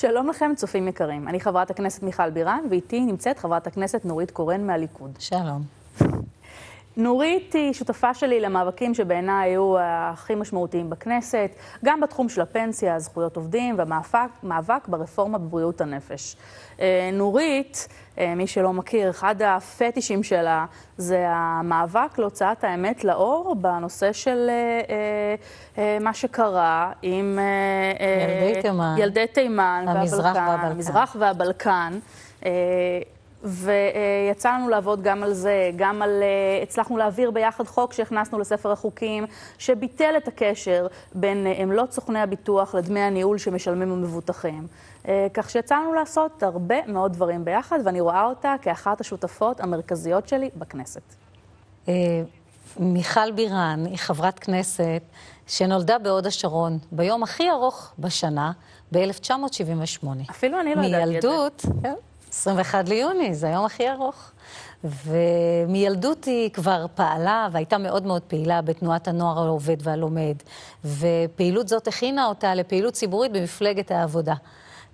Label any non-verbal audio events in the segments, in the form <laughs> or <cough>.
שלום לכם, צופים יקרים. אני חברת הכנסת מיכל בירן, ואיתי נמצאת חברת הכנסת נורית קורן מהליכוד. שלום. נורית היא שותפה שלי למאבקים שבעיניי היו הכי משמעותיים בכנסת, גם בתחום של הפנסיה, זכויות עובדים והמאבק ברפורמה בבריאות הנפש. אה, נורית, אה, מי שלא מכיר, אחד הפטישים שלה זה המאבק להוצאת האמת לאור בנושא של אה, מה שקרה עם ילדי תימן, ילדי תימן המזרח והבלקן. המזרח והבלקן. ויצא לנו לעבוד גם על זה, גם על... אה, הצלחנו להעביר ביחד חוק שהכנסנו לספר החוקים, שביטל את הקשר בין אה, עמלות סוכני הביטוח לדמי הניהול שמשלמים המבוטחים. אה, כך שיצא לנו לעשות הרבה מאוד דברים ביחד, ואני רואה אותה כאחת השותפות המרכזיות שלי בכנסת. מיכל בירן היא חברת כנסת שנולדה בהוד השרון ביום הכי ארוך בשנה, ב-1978. אפילו אני לא ידעתי את זה. מילדות, כן. 21 ליוני, זה היום הכי ארוך. ומילדות היא כבר פעלה והייתה מאוד מאוד פעילה בתנועת הנוער העובד והלומד. ופעילות זאת הכינה אותה לפעילות ציבורית במפלגת העבודה.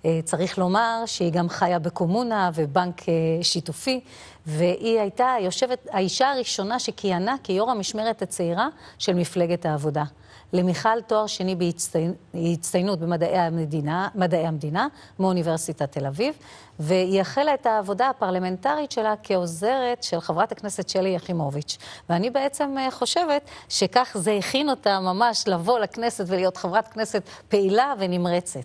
אה, צריך לומר שהיא גם חיה בקומונה ובנק אה, שיתופי, והיא הייתה יושבת, האישה הראשונה שכיהנה כיו"ר המשמרת הצעירה של מפלגת העבודה. למיכל תואר שני בהצטיינות במדעי המדינה, מדעי המדינה מאוניברסיטת תל אביב, והיא החלה את העבודה הפרלמנטרית שלה כעוזרת של חברת הכנסת שלי יחימוביץ'. ואני בעצם אה, חושבת שכך זה הכין אותה ממש לבוא לכנסת ולהיות חברת כנסת פעילה ונמרצת.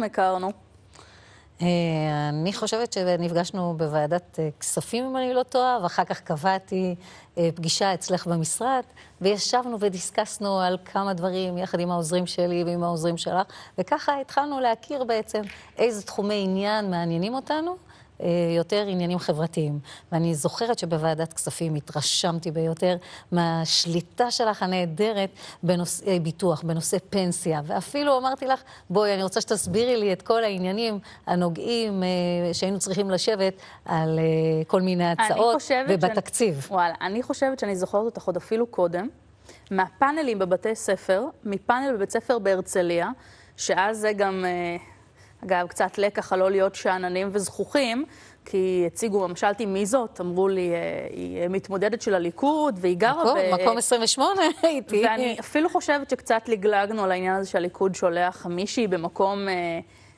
בעצם הכרנו? אה, אני חושבת שנפגשנו בוועדת אה, כספים, אם אני לא טועה, ואחר כך קבעתי אה, פגישה אצלך במשרד, וישבנו ודיסקסנו על כמה דברים יחד עם העוזרים שלי ועם העוזרים שלך, וככה התחלנו להכיר בעצם איזה תחומי עניין מעניינים אותנו. אה, יותר עניינים חברתיים. ואני זוכרת שבוועדת כספים התרשמתי ביותר מהשליטה שלך הנהדרת בנושאי אה, ביטוח, בנושאי פנסיה. ואפילו אמרתי לך, בואי, אני רוצה שתסבירי לי את כל העניינים הנוגעים אה, שהיינו צריכים לשבת על כל מיני הצעות ובתקציב. שאני, וואלה, אני חושבת שאני זוכרת אותך עוד אפילו קודם, מהפאנלים בבתי ספר, מפאנל בבית ספר בהרצליה. שאז זה גם אגב, קצת לקח על לא להיות שאננים וזכוכים, כי הציגו, ממשלתי מי זאת, אמרו לי, אה, היא אה, מתמודדת של הליכוד, והיא גרה מקום, ב... מקום 28 <laughs> הייתי. ואני אפילו חושבת שקצת לגלגנו על העניין הזה שהליכוד שולח מישהי במקום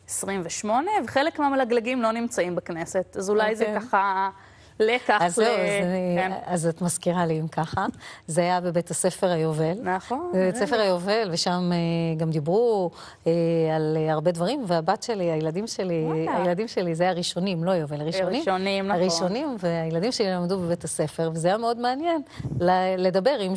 28, אה, וחלק מהמלגלגים לא נמצאים בכנסת, אז אולי okay. זה אוקיי. ככה... לקח. אז זהו, אז אני, כן. אז את מזכירה לי אם ככה. זה היה בבית הספר היובל. נכון. בבית הספר היובל, ושם אה, גם דיברו אה, על אה, הרבה דברים, והבת שלי, הילדים שלי, הילדים שלי, זה היה ראשונים, לא יובל, ראשונים. ראשונים, נכון. הראשונים, והילדים שלי למדו בבית הספר, וזה היה מאוד מעניין לדבר עם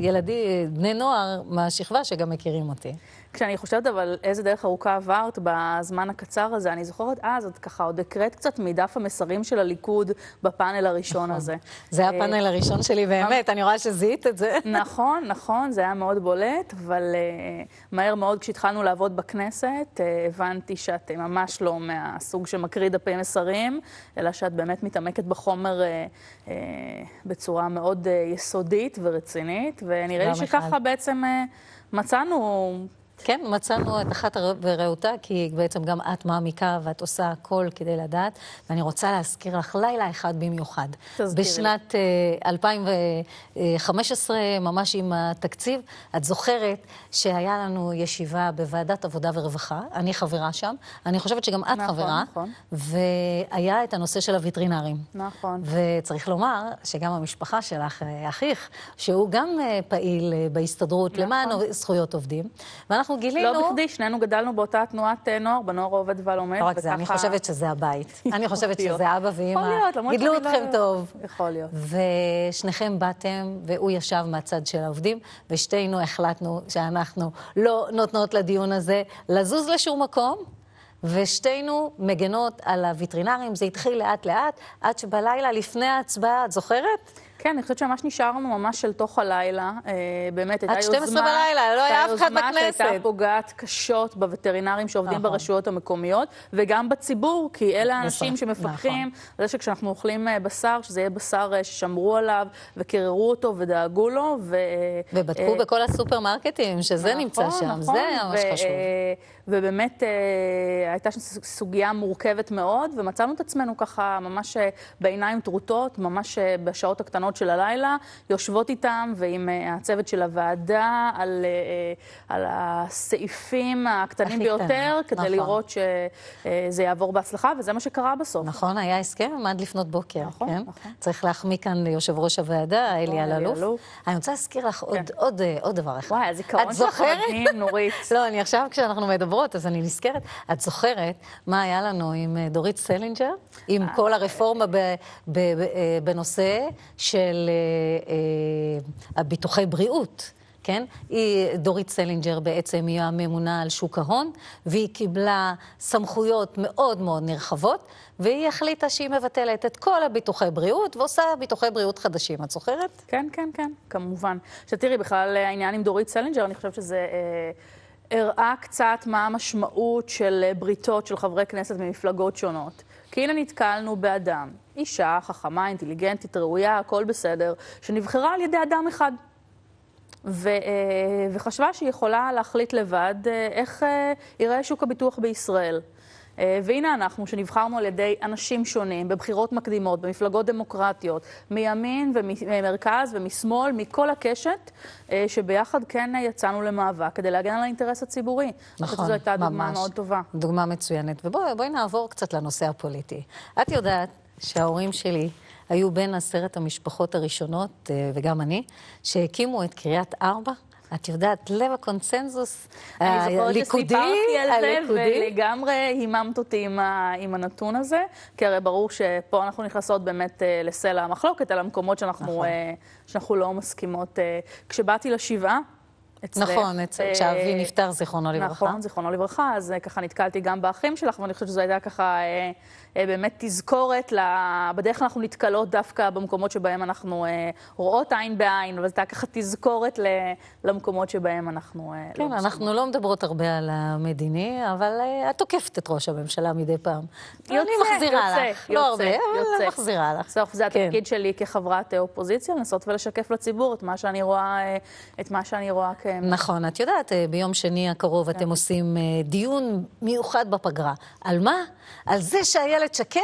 ילדים, בני נוער מהשכבה שגם מכירים אותי. כשאני חושבת אבל איזה דרך ארוכה עברת בזמן הקצר הזה, אני זוכרת אה, אז, את ככה עוד הקראת קצת מדף המסרים של הליכוד בפאנל הראשון נכון. הזה. זה היה אה, הפאנל הראשון שלי באמת, אני רואה שזיהית את זה. <laughs> נכון, נכון, זה היה מאוד בולט, אבל uh, מהר מאוד כשהתחלנו לעבוד בכנסת, uh, הבנתי שאת uh, ממש לא מהסוג שמקריא דפי מסרים, אלא שאת באמת מתעמקת בחומר uh, uh, בצורה מאוד uh, יסודית ורצינית, ונראה לי שככה בעצם... Uh, מצאנו כן, מצאנו את אחת ורעותה, כי בעצם גם את מעמיקה ואת עושה הכל כדי לדעת. ואני רוצה להזכיר לך לילה אחד במיוחד. תזכירי. בשנת uh, אה, 2015, ממש עם התקציב, את זוכרת שהיה לנו ישיבה בוועדת עבודה ורווחה, אני חברה שם, אני חושבת שגם את נכון, חברה. נכון, נכון. והיה את הנושא של הווטרינרים. נכון. וצריך לומר שגם המשפחה שלך, אה, אחיך, שהוא גם אה, פעיל בהסתדרות נכון. למען זכויות עובדים. ואנחנו אנחנו גילינו... לא בכדי, שנינו גדלנו באותה תנועת אה, נוער, בנוער העובד והלומד, לא רק זה, אני חושבת שזה הבית. <laughs> אני חושבת שזה אבא ואימא. יכול להיות, למרות גידלו לא- אתכם טוב. יכול להיות. ושניכם באתם, והוא ישב מהצד של העובדים, ושתינו החלטנו שאנחנו לא נותנות לדיון הזה לזוז לשום מקום. ושתינו מגנות על הווטרינרים, זה התחיל לאט-לאט, עד שבלילה לפני ההצבעה, את זוכרת? כן, אני חושבת שממש נשארנו ממש אל תוך הלילה. אה, באמת, הייתה יוזמה... עד 12 בלילה, לא היה אף אחד בכנסת. הייתה יוזמה שהייתה פוגעת קשות בווטרינרים שעובדים נכון. ברשויות המקומיות, וגם בציבור, כי אלה נכון, האנשים נכון. שמפקחים, נכון. זה שכשאנחנו אוכלים אה, בשר, שזה יהיה בשר אה, ששמרו עליו, וקררו אותו, ודאגו לו, ו... ובדקו בכל הסופרמרקטים, שזה נכון, נמצא שם, נכון, זה ממש ו... חשוב. ובאמת הייתה שם סוגיה מורכבת מאוד, ומצאנו את עצמנו ככה ממש בעיניים טרוטות, ממש בשעות הקטנות. בשעות של הלילה, יושבות איתם ועם אה, הצוות של הוועדה על, אה, אה, על הסעיפים הקטנים ביותר, קטנה. כדי נכון. לראות שזה יעבור בהצלחה, וזה מה שקרה בסוף. נכון, היה הסכם עד לפנות בוקר. נכון, כן? נכון. צריך להחמיא כאן ליושב ראש הוועדה, נכון, אלי אלאלוף. אני רוצה להזכיר לך עוד, כן. עוד, עוד, עוד דבר אחד. וואי, הזיכרון שלך מדהים, נורית. <laughs> לא, אני עכשיו, כשאנחנו מדברות, אז אני נזכרת. את זוכרת מה היה לנו עם דורית סלינג'ר? עם כל הרפורמה בנושא של... של אה, אה, הביטוחי בריאות. כן? היא, דורית סלינג'ר בעצם היא הממונה על שוק ההון, והיא קיבלה סמכויות מאוד מאוד נרחבות, והיא החליטה שהיא מבטלת את כל הביטוחי בריאות, ועושה ביטוחי בריאות חדשים. את זוכרת? כן, כן, כן, כמובן. עכשיו תראי, בכלל אה, העניין עם דורית סלינג'ר, אני חושבת שזה... אה, הראה קצת מה המשמעות של אה, בריתות של חברי כנסת ממפלגות שונות. כי הנה נתקלנו באדם אישה חכמה, אינטליגנטית, ראויה, הכל בסדר, שנבחרה על ידי אדם אחד. ו, אה, וחשבה שהיא יכולה להחליט לבד אה, איך אה, ייראה שוק הביטוח בישראל. והנה אנחנו, שנבחרנו על ידי אנשים שונים, בבחירות מקדימות, במפלגות דמוקרטיות, מימין וממרכז ומשמאל, מכל הקשת, שביחד כן יצאנו למאבק כדי להגן על האינטרס הציבורי. נכון, ממש. אני חושבת נכון, שזו הייתה דוגמה מאוד טובה. דוגמה מצוינת. ובואי נעבור קצת לנושא הפוליטי. את יודעת שההורים שלי היו בין עשרת המשפחות הראשונות, אה, וגם אני, שהקימו את קריית ארבע. את יודעת, לב הקונצנזוס אה, הליכודי, הליכודי. אני זוכרת שסיפרתי על זה, ולגמרי היממת אותי עם, ה, עם הנתון הזה, כי הרי ברור שפה אנחנו נכנסות באמת אה, לסלע המחלוקת, על המקומות שאנחנו, נכון. אה, שאנחנו לא מסכימות. אה, כשבאתי לשבעה, אצלך. נכון, אצל, אה, כשאבי נפטר, זיכרונו לברכה. נכון, זיכרונו לברכה, אז אה, ככה נתקלתי גם באחים שלך, ואני חושבת שזו הייתה ככה... אה, אה, באמת תזכורת, בדרך כלל אנחנו נתקלות דווקא במקומות שבהם אנחנו אה, רואות עין בעין, אבל זו הייתה ככה תזכורת למקומות שבהם אנחנו... אה, לא כן, לא אנחנו לא מדברות הרבה על המדיני, אבל את תוקפת את ראש הממשלה מדי פעם. יוצא, אני מחזירה יוצא, לך. לא יוצא, לא הרבה, יוצא. אבל מחזירה לך. בסוף זה כן. התפקיד שלי כחברת אופוזיציה, לנסות ולשקף לציבור את מה שאני רואה, את מה שאני רואה כ... נכון, את יודעת, ביום שני הקרוב כן. אתם עושים דיון מיוחד בפגרה. על מה? על זה שהיה... איילת שקד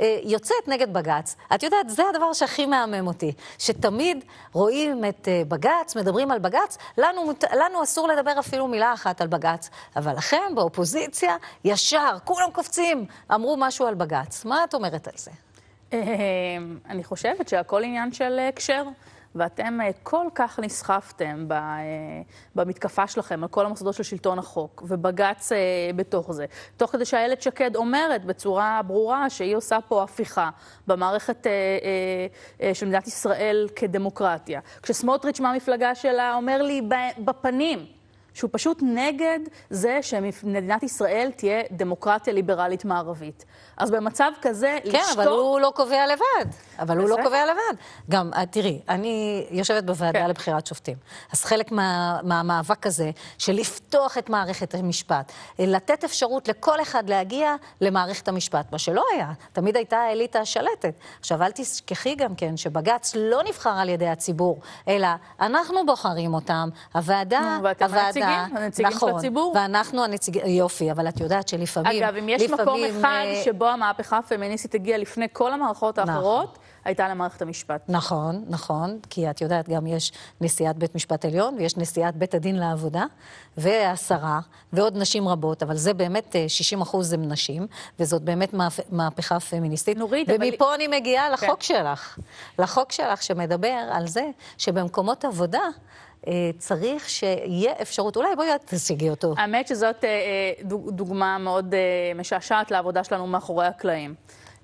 אה, יוצאת נגד בג"ץ. את יודעת, זה הדבר שהכי מהמם אותי, שתמיד רואים את אה, בג"ץ, מדברים על בג"ץ, לנו, לנו אסור לדבר אפילו מילה אחת על בג"ץ, אבל לכם, באופוזיציה, ישר, כולם קופצים, אמרו משהו על בג"ץ. מה את אומרת על זה? אה, אני חושבת שהכל עניין של הקשר. אה, uh, ואתם אה, כל כך נסחפתם אה, במתקפה שלכם על כל המוסדות של שלטון החוק, ובג"ץ אה, בתוך זה, תוך כדי שאיילת שקד אומרת בצורה ברורה שהיא עושה פה הפיכה במערכת של מדינת ישראל כדמוקרטיה. כשסמוטריץ' מהמפלגה שלה אומר לי בפנים, שהוא פשוט נגד זה שמדינת ישראל תהיה דמוקרטיה ליברלית מערבית. אז במצב כזה, כן, לשתוק... כן, אבל הוא לא קובע לבד. אבל בסדר. הוא לא קובע לבד. גם, אה, תראי, אני יושבת בוועדה כן. לבחירת שופטים. אז חלק מהמאבק מה, מהמאבק הזה, של לפתוח את מערכת המשפט, אה, לתת אפשרות לכל אחד להגיע למערכת המשפט, מה שלא היה, תמיד הייתה האליטה השלטת. עכשיו, אל תשכחי גם כן שבג"ץ לא נבחר על ידי הציבור, אלא אנחנו בוחרים אותם, הוועדה, הוועדה, הנציגים, נכון, של הציבור. נכון, ואנחנו הנציגים, יופי, אבל את יודעת שלפעמים... אגב, אם יש לפעמים, מקום אחד אה, שבו המהפכה הפמיניסטית הגיעה לפני כל המערכות נכון. האחרות, נכון. הייתה למערכת המשפט. נכון, נכון, כי את יודעת, גם יש נשיאת בית משפט עליון, ויש נשיאת בית הדין לעבודה, והשרה, ועוד נשים רבות, אבל זה באמת, 60 אה, אחוז הם נשים, וזאת באמת מהפכה פמיניסטית. נורית, ומפה אבל... ומפה אני מגיעה כן. לחוק כן. שלך, לחוק שלך שמדבר על זה שבמקומות עבודה... אה, צריך שיהיה אפשרות, אולי בואי את תשיגי אותו. האמת שזאת אה, אה, דוגמה מאוד משעשעת לעבודה שלנו מאחורי הקלעים.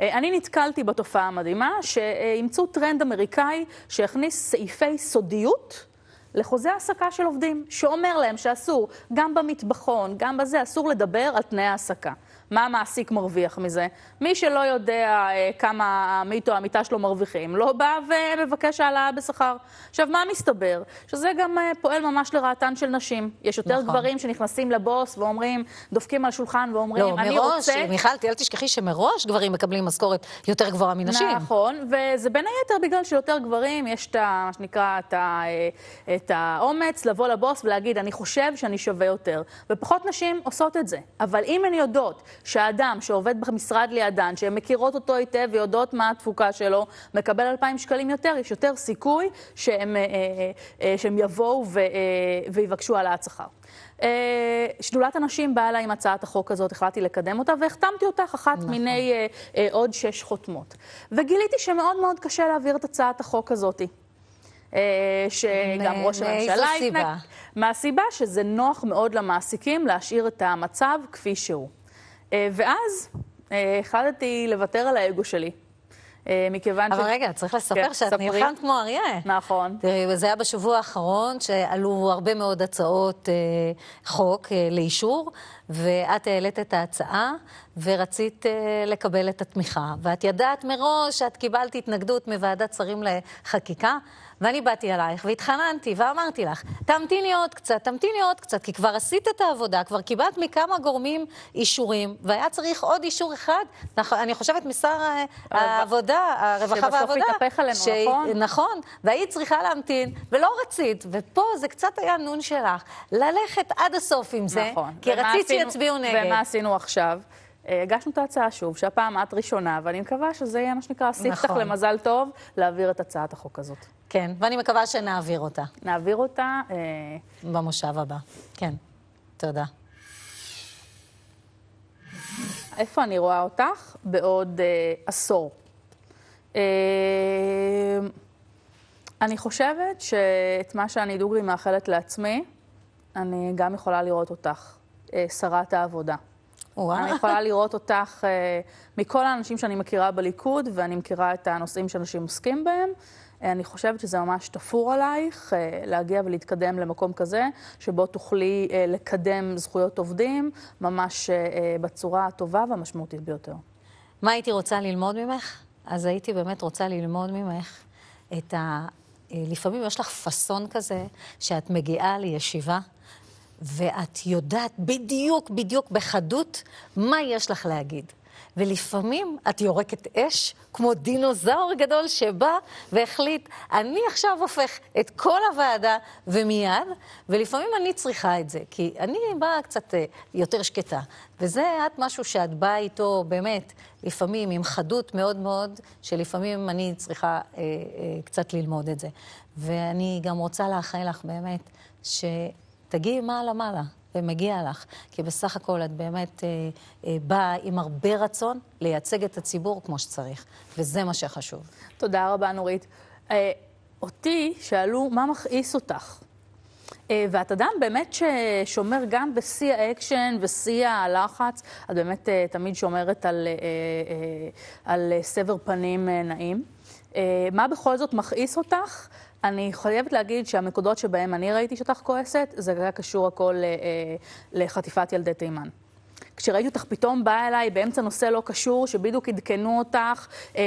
אני נתקלתי בתופעה המדהימה שאימצו טרנד אמריקאי שהכניס סעיפי סודיות לחוזה העסקה של עובדים, שאומר להם שאסור, גם במטבחון, גם בזה, אסור לדבר על תנאי העסקה. מה המעסיק מרוויח מזה. מי שלא יודע אה, כמה העמית או העמיתה שלו מרוויחים, לא בא ומבקש העלאה בשכר. עכשיו, מה מסתבר? שזה גם אה, פועל ממש לרעתן של נשים. יש יותר נכון. גברים שנכנסים לבוס ואומרים, דופקים על שולחן ואומרים, לא, אני מראש, רוצה... לא, מיכל, אל תשכחי שמראש גברים מקבלים משכורת יותר גבוהה מנשים. נכון, וזה בין היתר בגלל שיותר גברים, יש את ה... מה שנקרא, את, ה, אה, את האומץ לבוא לבוס ולהגיד, אני חושב שאני שווה יותר. ופחות נשים עושות את זה. אבל אם הן יודעות שאדם שעובד במשרד לידן, שהן מכירות אותו היטב ויודעות מה התפוקה שלו, מקבל 2,000 שקלים יותר, יש יותר סיכוי שהם, אה, אה, אה, שהם יבואו ו, ויבקשו העלאת שכר. שדולת הנשים באה אליי עם הצעת החוק הזאת, החלטתי לקדם אותה, והחתמתי אותך אחת נכון. מיני אה, אה, עוד שש חותמות. וגיליתי שמאוד מאוד קשה להעביר את הצעת החוק הזאת. שגם ראש הממשלה... מאיזו סיבה? מהסיבה שזה נוח מאוד למעסיקים להשאיר את המצב כפי שהוא. אה, ואז אה, החלטתי לוותר על האגו שלי. אה, מכיוון אבל ש... אבל רגע, צריך לספר כן, שאת ספרי. נלחמת כמו אריה. נכון. תראי, זה היה בשבוע האחרון, שעלו הרבה מאוד הצעות אה, חוק אה, לאישור, ואת העלית את ההצעה ורצית אה, לקבל את התמיכה, ואת ידעת מראש שאת קיבלת התנגדות מוועדת שרים לחקיקה, ואני באתי אלייך והתחננתי ואמרתי לך, תמתיני עוד קצת, תמתיני עוד קצת, כי כבר עשית את העבודה, כבר קיבלת מכמה גורמים אישורים, והיה צריך עוד אישור אחד, אני חושבת משר אה, העבודה, הרווחה והעבודה. שבסוף התהפך עלינו, ש... נכון? נכון, והיית צריכה להמתין, ולא רצית, ופה זה קצת היה נון שלך, ללכת עד הסוף עם זה, נכון. כי רצית שיצביעו נגד. ומה עשינו עכשיו? אה, הגשנו את ההצעה שוב, שהפעם את ראשונה, ואני מקווה שזה יהיה מה שנקרא סיפתח נכון. למזל טוב להעביר את הצעת החוק הזאת. כן, ואני מקווה שנעביר אותה. נעביר אותה... אה, במושב הבא, כן. תודה. איפה אני רואה אותך? בעוד אה, עשור. אה, אני חושבת שאת מה שאני דוגרי מאחלת לעצמי, אני גם יכולה לראות אותך. אה, שרת העבודה. אני יכולה לראות אותך אה, מכל האנשים שאני מכירה בליכוד, ואני מכירה את הנושאים שאנשים עוסקים בהם. אה, אני חושבת שזה ממש תפור עלייך להגיע ולהתקדם למקום כזה, שבו תוכלי לקדם זכויות עובדים ממש בצורה הטובה והמשמעותית ביותר. מה הייתי רוצה ללמוד ממך? אז הייתי באמת רוצה ללמוד ממך את ה... לפעמים יש לך פאסון כזה, שאת מגיעה לישיבה ואת יודעת בדיוק, בדיוק בחדות מה יש לך להגיד. ולפעמים את יורקת אש כמו דינוזאור גדול שבא והחליט, אני עכשיו הופך את כל הוועדה ומיד, ולפעמים אני צריכה את זה, כי אני באה קצת אה, יותר שקטה. וזה את משהו שאת באה איתו באמת, לפעמים עם חדות מאוד מאוד, שלפעמים אני צריכה אה, אה, קצת ללמוד את זה. ואני גם רוצה לאחל לך באמת, ש... תגיעי מעלה-מעלה, ומגיע לך, כי בסך הכל את באמת אה, אה, באה עם הרבה רצון לייצג את הציבור כמו שצריך, וזה מה שחשוב. תודה רבה, נורית. אה, אותי שאלו, מה מכעיס אותך? אה, ואת אדם באמת ששומר גם בשיא האקשן ושיא הלחץ, את באמת אה, תמיד שומרת על, אה, אה, אה על סבר פנים אה, נעים. אה, מה בכל זאת מכעיס אותך? אני חייבת להגיד שהנקודות שבהן אני ראיתי שאותך כועסת, זה היה קשור הכל אה, אה, לחטיפת ילדי תימן. כשראיתי אותך פתאום באה אליי באמצע נושא לא קשור, שבדיוק עדכנו אותך, אה,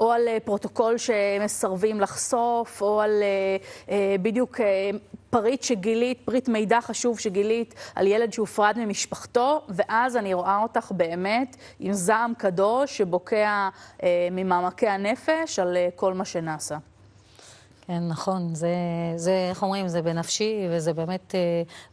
או על אה, פרוטוקול שמסרבים לחשוף, או על אה, אה, בדיוק אה, פריט שגילית, פריט מידע חשוב שגילית על ילד שהופרד ממשפחתו, ואז אני רואה אותך באמת עם זעם קדוש שבוקע אה, ממעמקי הנפש על אה, כל מה שנעשה. כן, נכון. זה, זה, איך אומרים, זה בנפשי, וזה באמת אה,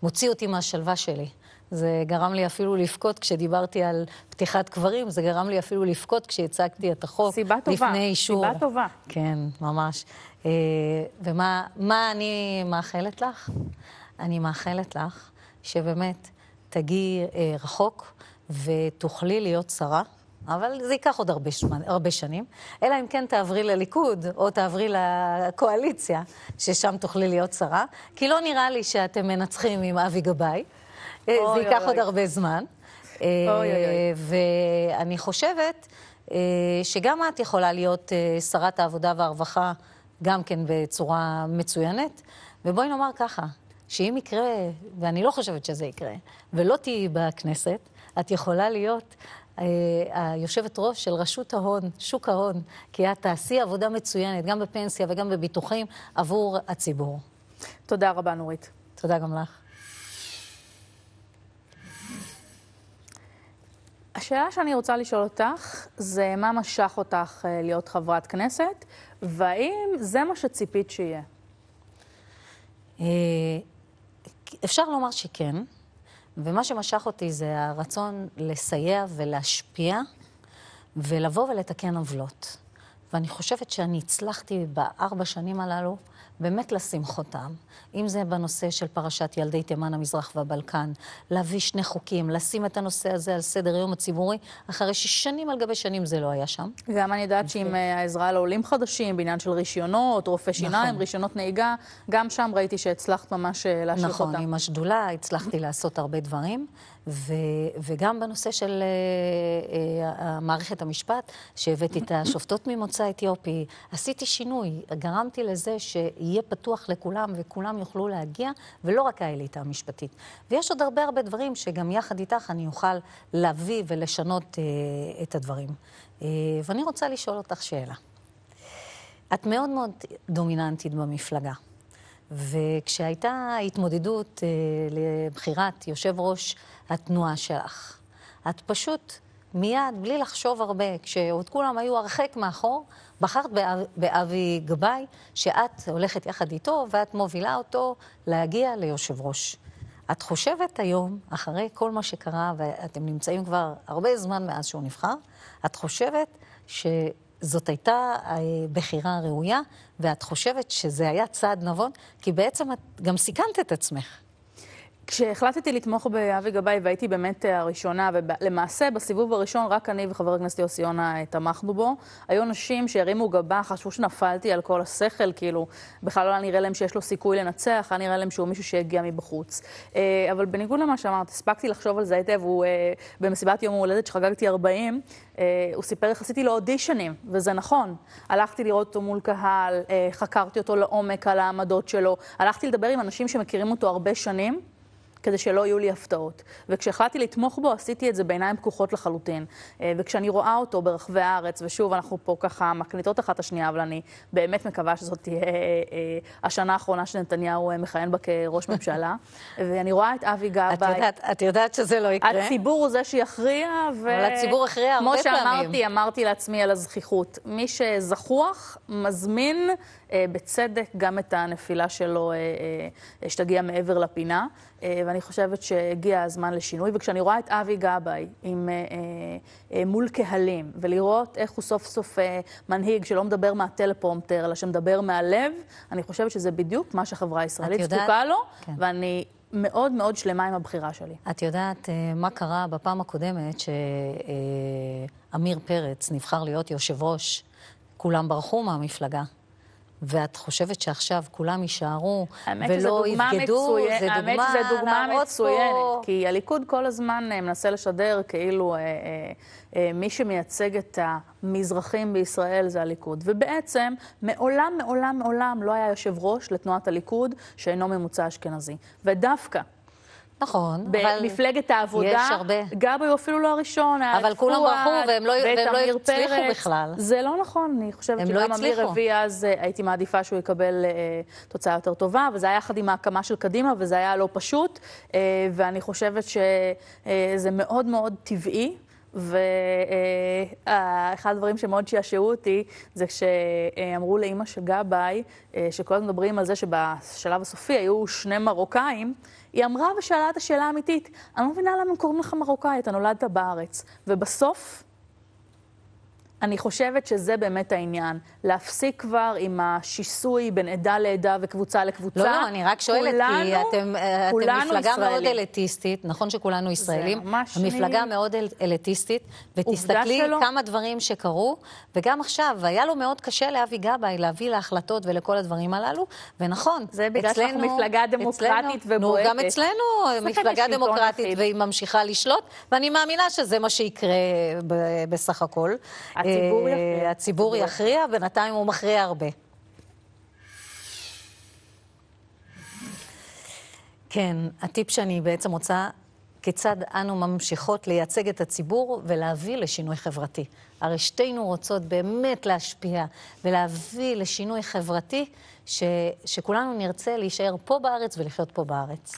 מוציא אותי מהשלווה שלי. אה, זה גרם לי אפילו לבכות כשדיברתי על פתיחת קברים, זה גרם לי אפילו לבכות כשהצגתי את החוק סיבה טובה, לפני אישור. סיבה טובה. כן, ממש. אה, ומה אני מאחלת לך? אני מאחלת לך שבאמת תגיעי אה, רחוק ותוכלי להיות שרה. אבל זה ייקח עוד הרבה, שמן, הרבה שנים, אלא אם כן תעברי לליכוד או תעברי לקואליציה, ששם תוכלי להיות שרה, כי לא נראה לי שאתם מנצחים עם אבי גבאי. אה, זה ייקח עוד הרבה זמן. אה, ואני חושבת אה, שגם את יכולה להיות שרת העבודה והרווחה, גם כן בצורה מצוינת. ובואי נאמר ככה, שאם יקרה, ואני לא חושבת שזה יקרה, ולא תהיי בכנסת, את יכולה להיות היושבת ראש של רשות ההון, שוק ההון, כי את תעשי עבודה מצוינת, גם בפנסיה וגם בביטוחים, עבור הציבור. תודה רבה, נורית. תודה גם לך. השאלה שאני רוצה לשאול אותך, זה מה משך אותך אה, להיות חברת כנסת, והאם זה מה שציפית שיהיה? אה, אפשר לומר שכן, ומה שמשך אותי זה הרצון לסייע ולהשפיע ולבוא ולתקן עוולות. ואני חושבת שאני הצלחתי בארבע שנים הללו באמת לשים חותם, אם זה בנושא של פרשת ילדי תימן, המזרח והבלקן, להביא שני חוקים, לשים את הנושא הזה על סדר היום הציבורי, אחרי ששנים על גבי שנים זה לא היה שם. גם אני יודעת שעם כן. אה, העזרה לעולים חדשים, בעניין של רישיונות, רופא נכון. שיניים, נכון. רישיונות נהיגה, גם שם ראיתי שהצלחת ממש אה, להשאיר נכון, אותם. נכון, עם השדולה הצלחתי לעשות הרבה דברים. ו, וגם בנושא של אה, אה, מערכת המשפט, שהבאתי את השופטות ממוצא אתיופי, עשיתי שינוי, גרמתי לזה שיהיה פתוח לכולם וכולם יוכלו להגיע, ולא רק האליטה המשפטית. ויש עוד הרבה הרבה דברים שגם יחד איתך אני אוכל להביא ולשנות אה, את הדברים. אה, ואני רוצה לשאול אותך שאלה. את מאוד מאוד דומיננטית במפלגה. וכשהייתה התמודדות אה, לבחירת יושב ראש התנועה שלך, את פשוט מיד, בלי לחשוב הרבה, כשעוד כולם היו הרחק מאחור, בחרת באבי גבאי, שאת הולכת יחד איתו ואת מובילה אותו להגיע ליושב ראש. את חושבת היום, אחרי כל מה שקרה, ואתם נמצאים כבר הרבה זמן מאז שהוא נבחר, את חושבת ש... זאת הייתה אה, בחירה ראויה, ואת חושבת שזה היה צעד נבון, כי בעצם את גם סיכנת את עצמך. כשהחלטתי לתמוך באבי גבאי והייתי באמת הראשונה, ולמעשה בסיבוב הראשון רק אני וחבר הכנסת יוסי יונה תמכנו בו. היו נשים שהרימו גבה, חשבו שנפלתי על כל השכל, כאילו, בכלל לא היה נראה להם שיש לו סיכוי לנצח, היה נראה להם שהוא מישהו שהגיע מבחוץ. אה, אבל בניגוד למה שאמרת, הספקתי לחשוב על זה היטב, הוא אה, במסיבת יום ההולדת שחגגתי 40, אה, הוא סיפר איך עשיתי לו אודישנים, וזה נכון. הלכתי לראות אותו מול קהל, חקרתי אותו לעומק על העמדות שלו, הלכתי לדבר עם אנשים שמכירים אותו הרבה שנים. כדי שלא יהיו לי הפתעות. וכשהחלטתי לתמוך בו, עשיתי את זה בעיניים פקוחות לחלוטין. אה, וכשאני רואה אותו ברחבי הארץ, ושוב, אנחנו פה ככה מקליטות אחת את השנייה, אבל אני באמת מקווה שזאת תהיה אה, אה, השנה האחרונה שנתניהו מכהן בה כראש ממשלה. <laughs> ואני רואה את אבי גבאי. את את יודעת שזה לא יקרה? הציבור הוא זה שיכריע, ו... אבל הציבור הכריע הרבה פעמים. כמו שאמרתי, אמרתי לעצמי על הזכיחות. מי שזחוח, מזמין אה, בצדק גם את הנפילה שלו אה, אה, שתגיע מעבר לפינה, ואני חושבת שהגיע הזמן לשינוי. וכשאני רואה את אבי גבאי עם, מול קהלים, ולראות איך הוא סוף סוף מנהיג שלא מדבר מהטלפרומטר, אלא שמדבר מהלב, אני חושבת שזה בדיוק מה שהחברה הישראלית זקוקה לו, כן. ואני... מאוד מאוד שלמה עם הבחירה שלי. את יודעת uh, מה קרה בפעם הקודמת שעמיר פרץ נבחר להיות יושב ראש? כולם ברחו מהמפלגה. ואת חושבת שעכשיו כולם יישארו ולא יבגדו, זה דוגמה האמת שזו דוגמה מצוינת, פה... כי הליכוד כל הזמן אה, מנסה לשדר כאילו אה, אה, אה, מי שמייצג את המזרחים בישראל זה הליכוד. ובעצם מעולם, מעולם, מעולם לא היה יושב ראש לתנועת הליכוד שאינו ממוצע אשכנזי. ודווקא נכון. במפלגת העבודה. יש הרבה. גבי הוא אפילו לא הראשון. אבל כולם ברחו והם לא, והם לא הצליחו פרץ. בכלל. זה לא נכון, אני חושבת שגם לא אמיר הביא אז אה, הייתי מעדיפה שהוא יקבל אה, תוצאה יותר טובה, וזה היה יחד עם ההקמה של קדימה, וזה היה לא פשוט, אה, ואני חושבת שזה אה, מאוד מאוד טבעי. ואחד הדברים שמאוד שעשעו אותי, זה כשאמרו לאימא של גבאי, אה, שכל הזמן מדברים על זה שבשלב הסופי היו שני מרוקאים, היא אמרה ושאלה את השאלה האמיתית, אני לא מבינה למה הם קוראים לך מרוקאי, אתה נולדת בארץ. ובסוף... אני חושבת שזה באמת העניין. להפסיק כבר עם השיסוי בין עדה לעדה וקבוצה לקבוצה. לא, לא, אני רק שואלת, כולנו, כי אה, אתם, כולנו אתם מפלגה ישראלים. מאוד אליטיסטית, נכון שכולנו ישראלים. זה ממש... המפלגה אני... מאוד אל, אליטיסטית, ותסתכלי שלו. כמה דברים שקרו, וגם עכשיו, היה לו מאוד קשה לאבי גבאי להביא להחלטות ולכל הדברים הללו, ונכון, זה בגלל שאנחנו מפלגה דמוקרטית ובועטת. נו, גם אצלנו מפלגה דמוקרטית, והיא ממשיכה לשלוט, ואני מאמינה שזה מה שיקרה בסך הכל. את אה, הציבור יכריע. בינתיים הוא מכריע הרבה. כן, הטיפ שאני בעצם רוצה, כיצד אנו ממשיכות לייצג את הציבור ולהביא לשינוי חברתי. הרי שתינו רוצות באמת להשפיע ולהביא לשינוי חברתי, ש, שכולנו נרצה להישאר פה בארץ ולחיות פה בארץ.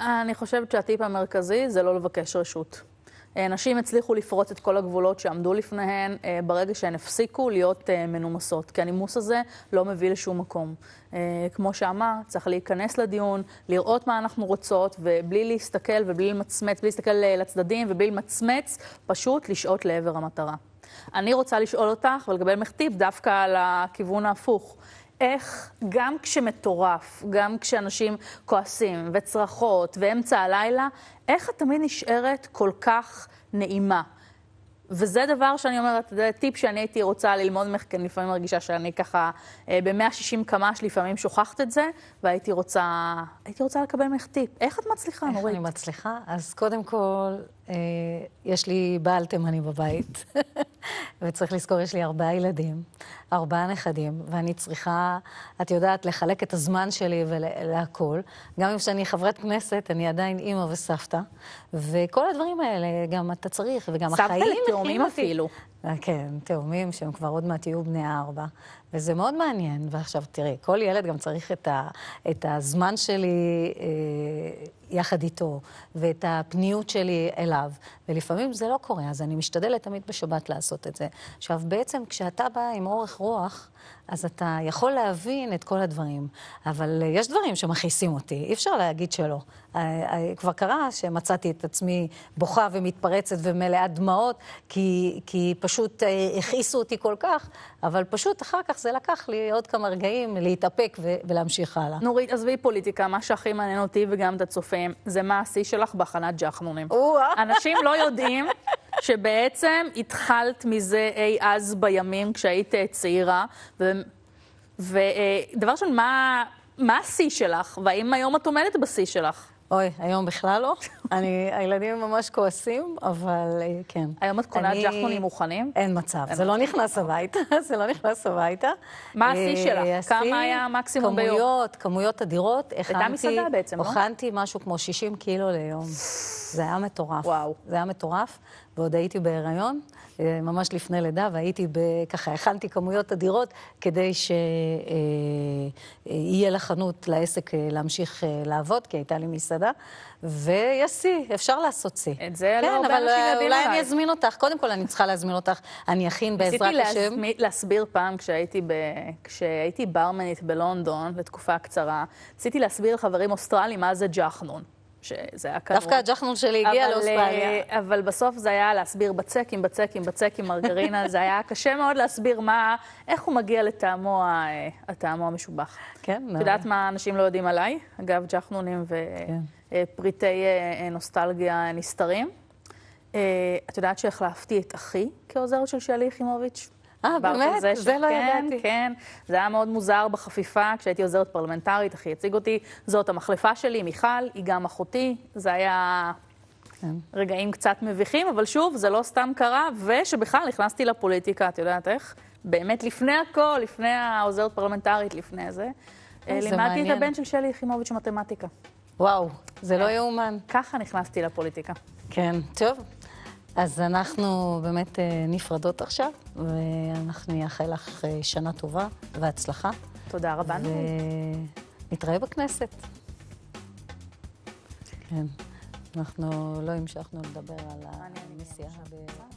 אני חושבת שהטיפ המרכזי זה לא לבקש רשות. אה, נשים הצליחו לפרוץ את כל הגבולות שעמדו לפניהן אה, ברגע שהן הפסיקו להיות אה, מנומסות, כי הנימוס הזה לא מביא לשום מקום. כמו שאמר, צריך להיכנס לדיון, לראות מה אנחנו רוצות, ובלי להסתכל ובלי למצמץ, בלי להסתכל לצדדים ובלי למצמץ, פשוט לשעוט לעבר המטרה. אני רוצה לשאול אותך ולקבל מכתיב דווקא על הכיוון ההפוך. איך גם כשמטורף, גם כשאנשים כועסים וצרחות ואמצע הלילה, איך את תמיד נשארת כל כך נעימה. וזה דבר שאני אומרת, זה טיפ שאני הייתי רוצה ללמוד ממך, כי אני לפעמים מרגישה שאני ככה אה, ב-160 קמ"ש לפעמים שוכחת את זה, והייתי רוצה, רוצה לקבל ממך טיפ. איך את מצליחה, נורית? איך אני מצליחה? אז קודם כל, אה, יש לי בעל תימני בבית, <laughs> וצריך לזכור, יש לי ארבעה ילדים, ארבעה נכדים, ואני צריכה, את יודעת, לחלק את הזמן שלי ולהכול. גם אם שאני חברת כנסת, אני עדיין אימא וסבתא, וכל הדברים האלה, גם אתה צריך, וגם החיים... סבתא לתאומים אפילו. אה, כן, תאומים שהם כבר עוד מעט יהיו בני ארבע. וזה מאוד מעניין. ועכשיו, תראי, כל ילד גם צריך את, ה, את הזמן שלי אה, יחד איתו, ואת הפניות שלי אליו, ולפעמים זה לא קורה, אז אני משתדלת תמיד בשבת לעשות את זה. עכשיו, בעצם כשאתה בא עם אורך רוח, אז אתה יכול להבין את כל הדברים, אבל אה, יש דברים שמכעיסים אותי, אי אפשר להגיד שלא. אה, אה, כבר קרה שמצאתי את עצמי בוכה ומתפרצת ומלאה דמעות, כי, כי פשוט הכעיסו אותי כל כך, אבל פשוט אחר כך זה לקח לי עוד כמה רגעים להתאפק ו- ולהמשיך הלאה. נורית, עזבי פוליטיקה, מה שהכי מעניין אותי וגם את הצופים, זה מה השיא שלך בהכנת ג'חנונים. אנשים לא יודעים שבעצם התחלת מזה אי אז בימים, כשהיית אה, צעירה, ודבר אה, ראשון, מה... השיא שלך, והאם היום את עומדת בשיא שלך? אוי, היום בכלל לא. <laughs> אני, הילדים ממש כועסים, אבל אה, כן. היום את קונה אני... מוכנים? אין מצב, זה לא נכנס הביתה, <laughs> זה לא נכנס הביתה. מה השיא אה, שלך? כמה היה המקסימום ביום? כמויות, כמויות אדירות. הייתה מסעדה בעצם, לא? הכנתי משהו כמו 60 קילו ליום. זה היה מטורף. וואו. זה היה מטורף, ועוד הייתי בהיריון. אה, ממש לפני לידה, והייתי ב... ככה, הכנתי כמויות אדירות כדי שיהיה אה, אה, לחנות, לעסק, להמשיך לעבוד, כי הייתה לי מסעדה. ויש שיא, אפשר לעשות שיא. את זה לא כן, לא הרבה אנשים יודעים כן, אבל אולי אני אזמין אותך. קודם כל, אני צריכה להזמין אותך, אני אכין בעזרת השם. ניסיתי להסביר פעם, כשהייתי, ב... כשהייתי ברמנית בלונדון לתקופה קצרה, ניסיתי להסביר לחברים אוסטרלים מה זה ג'חנון. שזה היה כמובן. דווקא הג'חנון שלי הגיע לאוסטרליה. אה, אבל בסוף זה היה להסביר בצק עם בצק עם בצק עם מרגרינה, זה היה קשה מאוד להסביר מה, איך הוא מגיע לטעמו, אה, הטעמו המשובח. כן, את לא. יודעת מה אנשים לא יודעים עליי? אגב, ג'חנונים ופריטי כן. אה, נוסטלגיה נסתרים. את יודעת שהחלפתי את אחי כעוזרת של שלי יחימוביץ'? אה, באמת? זה, זה לא כן, ידעתי. כן, זה היה מאוד מוזר בחפיפה, כשהייתי עוזרת פרלמנטרית, אחי הציג אותי, זאת המחלפה שלי, מיכל, היא גם אחותי, זה היה... כן. רגעים קצת מביכים, אבל שוב, זה לא סתם קרה, ושבכלל נכנסתי לפוליטיקה, את יודעת איך? באמת לפני הכל, לפני העוזרת פרלמנטרית, לפני זה. אה, אה, לימדתי את הבן של שלי יחימוביץ' מתמטיקה. וואו, זה לא כן. יאומן. ככה נכנסתי לפוליטיקה. כן. טוב, אז אנחנו באמת אה, נפרדות עכשיו, ואנחנו נאחל לך אה, שנה טובה והצלחה. תודה רבה, נורית. ונתראה בכנסת. כן. אנחנו לא המשכנו לדבר על הנסיעה.